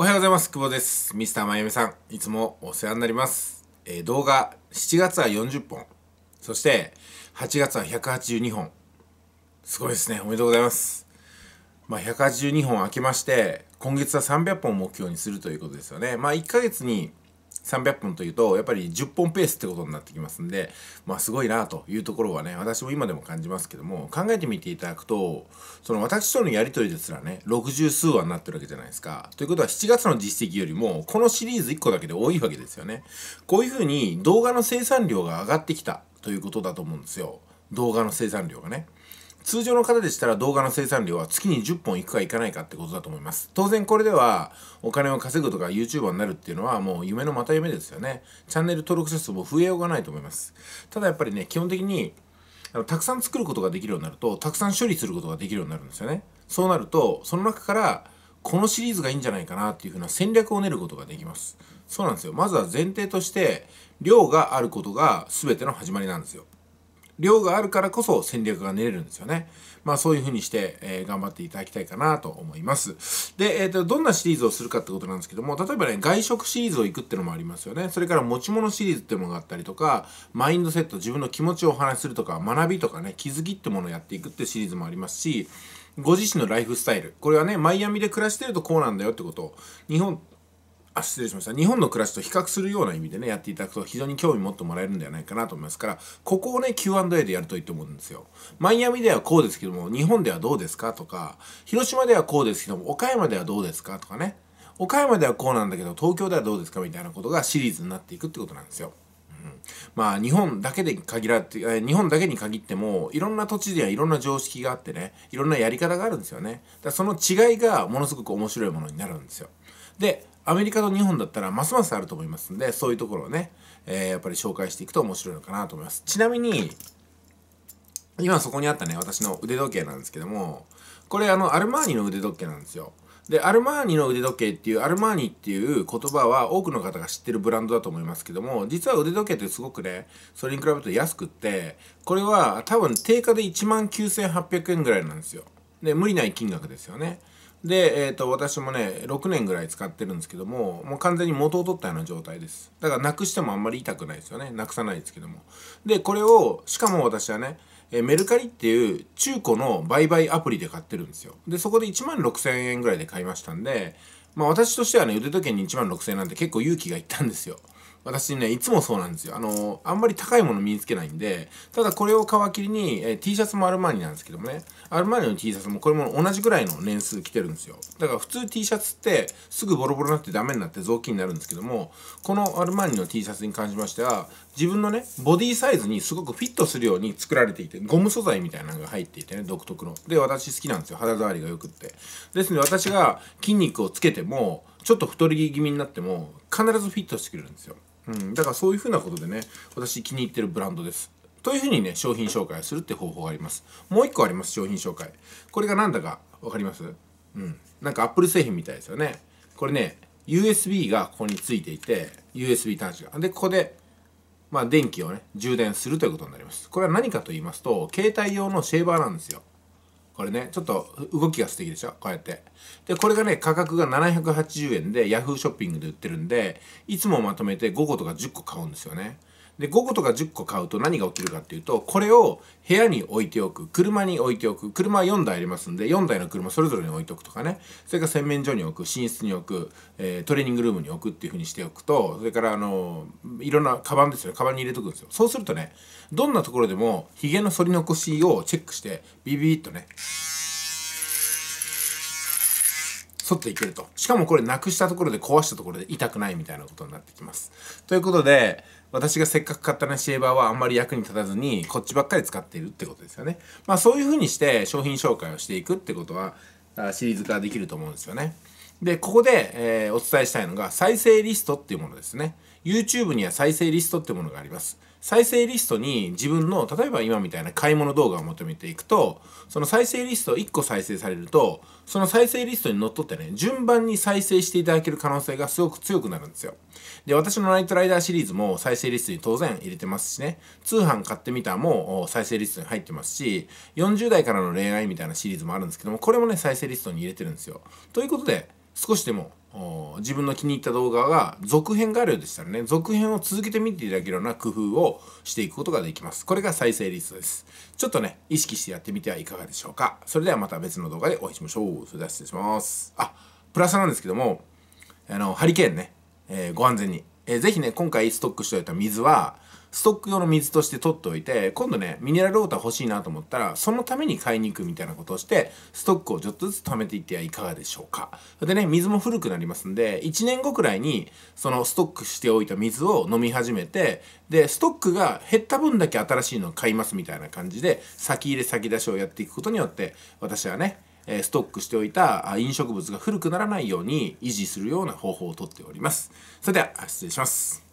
おはようございます。久保です。ミスターまゆみさん、いつもお世話になります。えー、動画、7月は40本、そして8月は182本。すごいですね。おめでとうございます。まあ、182本空けまして、今月は300本目標にするということですよね。まあ、1ヶ月に300本というとやっぱり10本ペースってことになってきますんでまあすごいなというところはね私も今でも感じますけども考えてみていただくとその私とのやり取りですらね60数話になってるわけじゃないですか。ということは7月の実績よりもこのシリーズ1個だけで多いわけですよね。こういうふうに動画の生産量が上がってきたということだと思うんですよ動画の生産量がね。通常の方でしたら動画の生産量は月に10本いくかいかないかってことだと思います。当然これではお金を稼ぐとか YouTuber になるっていうのはもう夢のまた夢ですよね。チャンネル登録者数も増えようがないと思います。ただやっぱりね、基本的にあのたくさん作ることができるようになると、たくさん処理することができるようになるんですよね。そうなると、その中からこのシリーズがいいんじゃないかなっていうふうな戦略を練ることができます。そうなんですよ。まずは前提として量があることが全ての始まりなんですよ。量があるからこそ戦略が練れるんですよね。まあそういう風にして、えー、頑張っていただきたいかなと思います。で、えーと、どんなシリーズをするかってことなんですけども、例えばね、外食シリーズを行くってのもありますよね。それから持ち物シリーズっていうものがあったりとか、マインドセット、自分の気持ちをお話しするとか、学びとかね、気づきってものをやっていくってシリーズもありますし、ご自身のライフスタイル。これはね、マイアミで暮らしてるとこうなんだよってことを、日本、失礼しました日本の暮らしと比較するような意味でねやっていただくと非常に興味持ってもらえるんではないかなと思いますからここをね Q&A でやるといいと思うんですよマイアミではこうですけども日本ではどうですかとか広島ではこうですけども岡山ではどうですかとかね岡山ではこうなんだけど東京ではどうですかみたいなことがシリーズになっていくってことなんですようん、まあ日本だけで限らって日本だけに限ってもいろんな土地ではいろんな常識があってねいろんなやり方があるんですよねだその違いがものすごく面白いものになるんですよでアメリカと日本だったらますますあると思いますんでそういうところをね、えー、やっぱり紹介していくと面白いのかなと思いますちなみに今そこにあったね私の腕時計なんですけどもこれあのアルマーニの腕時計なんですよでアルマーニの腕時計っていうアルマーニっていう言葉は多くの方が知ってるブランドだと思いますけども実は腕時計ってすごくねそれに比べると安くってこれは多分定価で1万9800円ぐらいなんですよで無理ない金額ですよねで、えーと、私もね6年ぐらい使ってるんですけどももう完全に元を取ったような状態ですだからなくしてもあんまり痛くないですよねなくさないですけどもでこれをしかも私はねえメルカリっていう中古の売買アプリで買ってるんですよでそこで1万6000円ぐらいで買いましたんでまあ私としてはね腕時計に1万6000円なんて結構勇気がいったんですよ私ね、いつもそうなんですよ。あの、あんまり高いもの身につけないんで、ただこれを皮切りに、えー、T シャツもアルマーニなんですけどもね、アルマーニの T シャツもこれも同じぐらいの年数着てるんですよ。だから普通 T シャツってすぐボロボロになってダメになって雑巾になるんですけども、このアルマーニの T シャツに関しましては、自分のね、ボディサイズにすごくフィットするように作られていて、ゴム素材みたいなのが入っていてね、独特の。で、私好きなんですよ。肌触りが良くって。ですので私が筋肉をつけても、ちょっと太り気味になっても必ずフィットしてくれるんですよ。うん、だからそういうふうなことでね私気に入ってるブランドですというふうにね商品紹介をするって方法がありますもう一個あります商品紹介これが何だか分かりますうんなんか Apple 製品みたいですよねこれね USB がここについていて USB 端子がでここでまあ電気をね充電するということになりますこれは何かと言いますと携帯用のシェーバーなんですよこれね、ちょっと動きが素敵でしょこうやって。で、これがね、価格が780円で Yahoo ショッピングで売ってるんで、いつもまとめて5個とか10個買うんですよね。で5個とか10個買うと何が起きるかっていうとこれを部屋に置いておく車に置いておく車は4台ありますんで4台の車それぞれに置いておくとかねそれから洗面所に置く寝室に置く、えー、トレーニングルームに置くっていうふうにしておくとそれからあのー、いろんなカバンですよねカバンに入れておくんですよそうするとねどんなところでもヒゲの剃り残しをチェックしてビビビッとね沿っていけると。しかもこれなくしたところで壊したところで痛くないみたいなことになってきます。ということで、私がせっかく買ったねシェーバーはあんまり役に立たずに、こっちばっかり使っているってことですよね。まあそういうふうにして商品紹介をしていくってことは、シリーズ化できると思うんですよね。で、ここで、えー、お伝えしたいのが再生リストっていうものですね。YouTube には再生リストってものがあります。再生リストに自分の、例えば今みたいな買い物動画を求めていくと、その再生リスト1個再生されると、その再生リストにのっとってね、順番に再生していただける可能性がすごく強くなるんですよ。で、私のナイトライダーシリーズも再生リストに当然入れてますしね、通販買ってみたも再生リストに入ってますし、40代からの恋愛みたいなシリーズもあるんですけども、これもね、再生リストに入れてるんですよ。ということで、少しでも自分の気に入った動画が続編があるようでしたらね続編を続けてみていただけるような工夫をしていくことができますこれが再生リストですちょっとね意識してやってみてはいかがでしょうかそれではまた別の動画でお会いしましょうそれでは失礼しますあプラスなんですけどもあのハリケーンね、えー、ご安全に、えー、ぜひね今回ストックしておいた水はストック用の水として取っておいて、今度ね、ミネラルウォーター欲しいなと思ったら、そのために買いに行くみたいなことをして、ストックをちょっとずつ貯めていってはいかがでしょうか。でね、水も古くなりますんで、1年後くらいに、そのストックしておいた水を飲み始めて、で、ストックが減った分だけ新しいのを買いますみたいな感じで、先入れ先出しをやっていくことによって、私はね、ストックしておいた飲食物が古くならないように維持するような方法をとっております。それでは、失礼します。